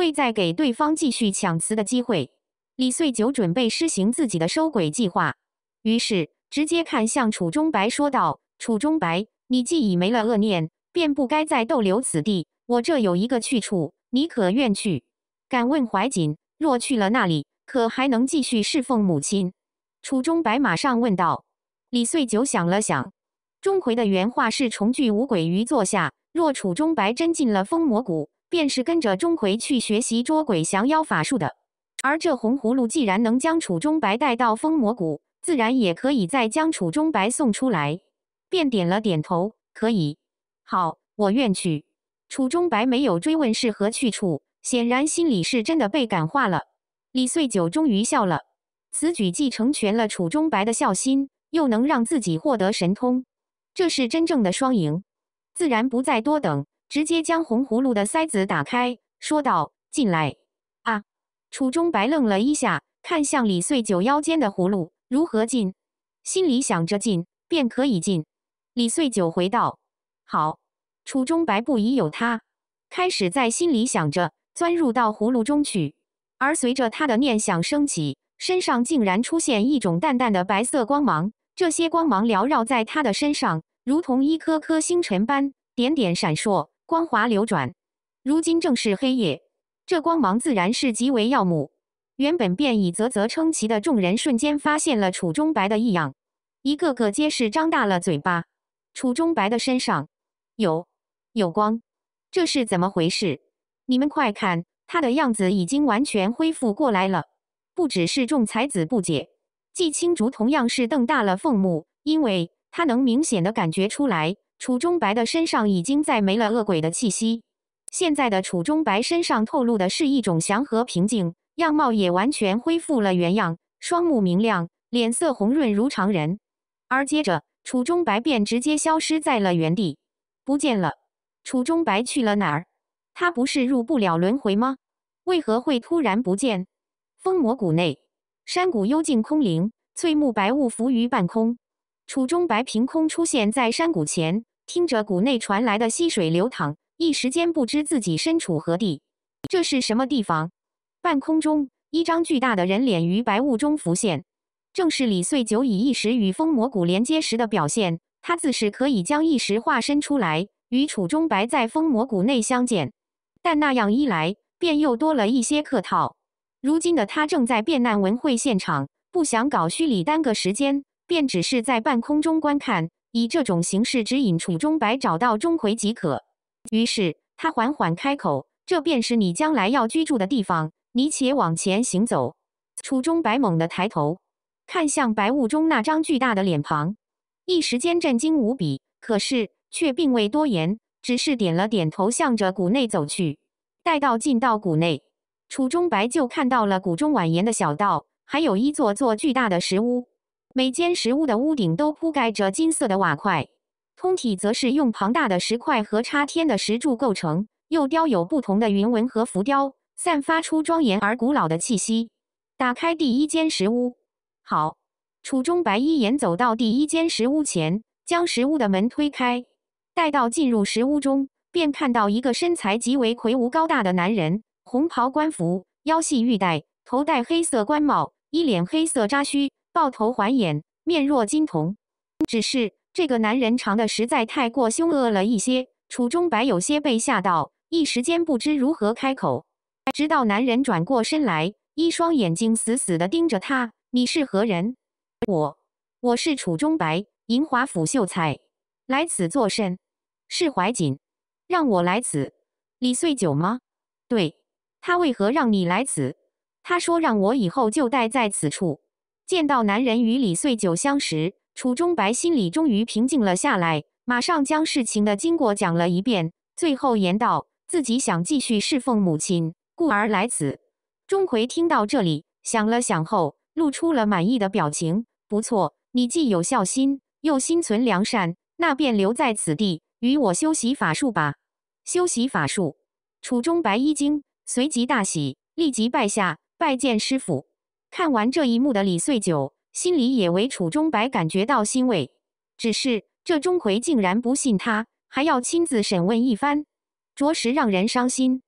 未再给对方继续抢词的机会，李遂九准备施行自己的收鬼计划，于是直接看向楚中白说道：“楚中白，你既已没了恶念，便不该再逗留此地。我这有一个去处，你可愿去？敢问怀瑾，若去了那里，可还能继续侍奉母亲？”楚中白马上问道。李遂九想了想，钟馗的原话是重聚五鬼于座下，若楚中白真进了风魔谷。便是跟着钟馗去学习捉鬼降妖法术的，而这红葫芦既然能将楚中白带到封魔谷，自然也可以再将楚中白送出来，便点了点头，可以。好，我愿去。楚中白没有追问是何去处，显然心里是真的被感化了。李碎九终于笑了，此举既成全了楚中白的孝心，又能让自己获得神通，这是真正的双赢，自然不再多等。直接将红葫芦的塞子打开，说道：“进来啊！”楚中白愣了一下，看向李穗九腰间的葫芦，如何进？心里想着进，便可以进。李穗九回道：“好。”楚中白不疑有他，开始在心里想着钻入到葫芦中去。而随着他的念想升起，身上竟然出现一种淡淡的白色光芒，这些光芒缭绕在他的身上，如同一颗颗星辰般点点闪烁。光华流转，如今正是黑夜，这光芒自然是极为耀目。原本便已啧啧称奇的众人，瞬间发现了楚中白的异样，一个个皆是张大了嘴巴。楚中白的身上有有光，这是怎么回事？你们快看，他的样子已经完全恢复过来了。不只是众才子不解，季青竹同样是瞪大了凤目，因为他能明显的感觉出来。楚中白的身上已经在没了恶鬼的气息，现在的楚中白身上透露的是一种祥和平静，样貌也完全恢复了原样，双目明亮，脸色红润如常人。而接着，楚中白便直接消失在了原地，不见了。楚中白去了哪儿？他不是入不了轮回吗？为何会突然不见？风魔谷内，山谷幽静空灵，翠木白雾浮于半空，楚中白凭空出现在山谷前。听着谷内传来的溪水流淌，一时间不知自己身处何地，这是什么地方？半空中一张巨大的人脸于白雾中浮现，正是李穗久以一时与风魔谷连接时的表现。他自是可以将意识化身出来，与楚中白在风魔谷内相见，但那样一来便又多了一些客套。如今的他正在变难文会现场，不想搞虚拟耽搁时间，便只是在半空中观看。以这种形式指引楚中白找到钟馗即可。于是他缓缓开口：“这便是你将来要居住的地方。”你且往前行走。楚中白猛地抬头，看向白雾中那张巨大的脸庞，一时间震惊无比。可是却并未多言，只是点了点头，向着谷内走去。待到进到谷内，楚中白就看到了谷中蜿蜒的小道，还有一座座巨大的石屋。每间石屋的屋顶都铺盖着金色的瓦块，通体则是用庞大的石块和插天的石柱构成，又雕有不同的云纹和浮雕，散发出庄严而古老的气息。打开第一间石屋，好，楚中白衣眼走到第一间石屋前，将石屋的门推开。待到进入石屋中，便看到一个身材极为魁梧高大的男人，红袍官服，腰系玉带，头戴黑色官帽，一脸黑色扎须。抱头还眼，面若金铜。只是这个男人长得实在太过凶恶了一些。楚中白有些被吓到，一时间不知如何开口。直到男人转过身来，一双眼睛死死地盯着他：“你是何人？”“我，我是楚中白，银华府秀才。来此作甚？”“是怀瑾让我来此。”“李岁久吗？”“对。”“他为何让你来此？”“他说让我以后就待在此处。”见到男人与李岁九相识，楚中白心里终于平静了下来，马上将事情的经过讲了一遍，最后言道：“自己想继续侍奉母亲，故而来此。”钟馗听到这里，想了想后，露出了满意的表情：“不错，你既有孝心，又心存良善，那便留在此地，与我修习法术吧。”修习法术，楚中白衣惊，随即大喜，立即拜下，拜见师傅。看完这一幕的李岁九，心里也为楚中白感觉到欣慰。只是这钟馗竟然不信他，还要亲自审问一番，着实让人伤心。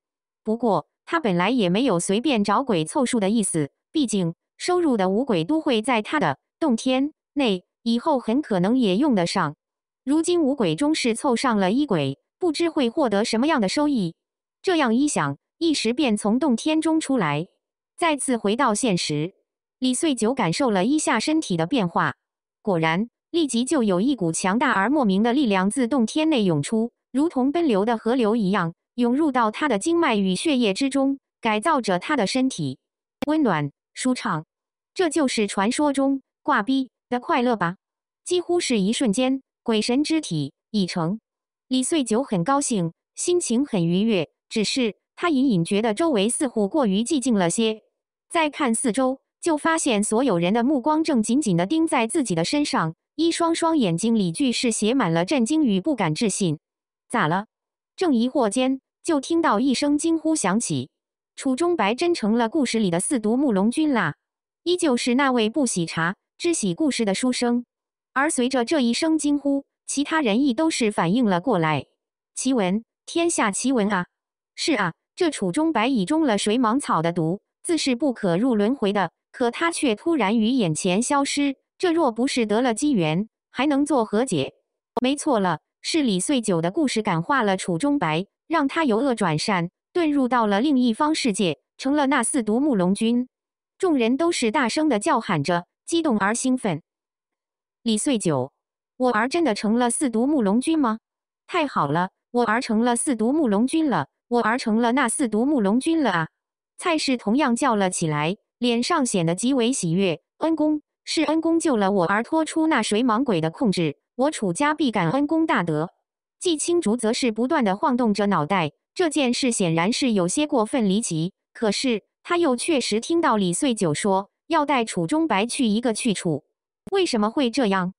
不过他本来也没有随便找鬼凑数的意思，毕竟收入的五鬼都会在他的洞天内，以后很可能也用得上。如今五鬼终是凑上了，一鬼不知会获得什么样的收益。这样一想，一时便从洞天中出来。再次回到现实，李穗九感受了一下身体的变化，果然立即就有一股强大而莫名的力量自动天内涌出，如同奔流的河流一样涌入到他的经脉与血液之中，改造着他的身体，温暖舒畅。这就是传说中挂逼的快乐吧？几乎是一瞬间，鬼神之体已成。李穗九很高兴，心情很愉悦，只是。他隐隐觉得周围似乎过于寂静了些，再看四周，就发现所有人的目光正紧紧地盯在自己的身上，一双双眼睛里俱是写满了震惊与不敢置信。咋了？正疑惑间，就听到一声惊呼响起：“楚中白真成了故事里的四毒木龙君啦！”依旧是那位不喜茶、只喜故事的书生。而随着这一声惊呼，其他人亦都是反应了过来：“奇闻，天下奇闻啊！”是啊。这楚中白已中了水蟒草的毒，自是不可入轮回的。可他却突然于眼前消失，这若不是得了机缘，还能做何解？没错了，是李碎九的故事感化了楚中白，让他由恶转善，遁入到了另一方世界，成了那四毒木龙君。众人都是大声的叫喊着，激动而兴奋。李碎九，我儿真的成了四毒木龙君吗？太好了！我儿成了四毒木龙君了，我儿成了那四毒木龙君了啊！蔡氏同样叫了起来，脸上显得极为喜悦。恩公，是恩公救了我儿，脱出那水蟒鬼的控制，我楚家必感恩公大德。季青竹则是不断的晃动着脑袋，这件事显然是有些过分离奇，可是他又确实听到李穗九说要带楚中白去一个去处，为什么会这样？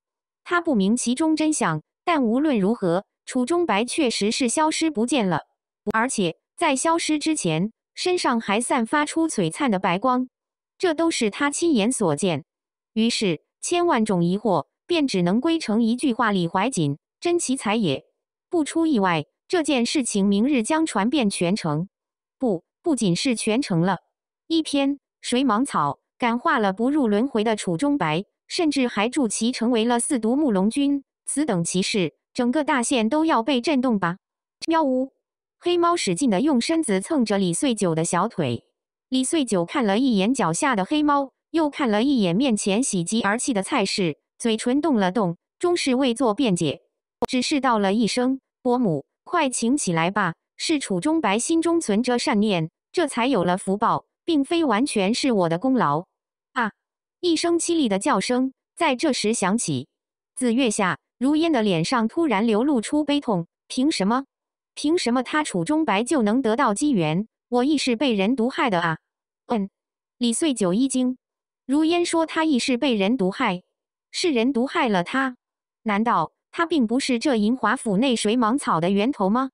他不明其中真相，但无论如何。楚中白确实是消失不见了，而且在消失之前，身上还散发出璀璨的白光，这都是他亲眼所见。于是，千万种疑惑便只能归成一句话：李怀瑾真奇才也。不出意外，这件事情明日将传遍全城。不，不仅是全城了，一篇水莽草感化了不入轮回的楚中白，甚至还助其成为了四毒木龙君，此等奇事。整个大县都要被震动吧？喵呜！黑猫使劲的用身子蹭着李穗九的小腿。李穗九看了一眼脚下的黑猫，又看了一眼面前喜极而泣的蔡氏，嘴唇动了动，终是未作辩解，只是道了一声：“伯母，快请起来吧。”是楚中白心中存着善念，这才有了福报，并非完全是我的功劳。啊！一声凄厉的叫声在这时响起。紫月下，如烟的脸上突然流露出悲痛。凭什么？凭什么他楚中白就能得到机缘？我亦是被人毒害的啊！嗯，李岁九一惊。如烟说：“他亦是被人毒害，是人毒害了他。难道他并不是这银华府内水芒草的源头吗？”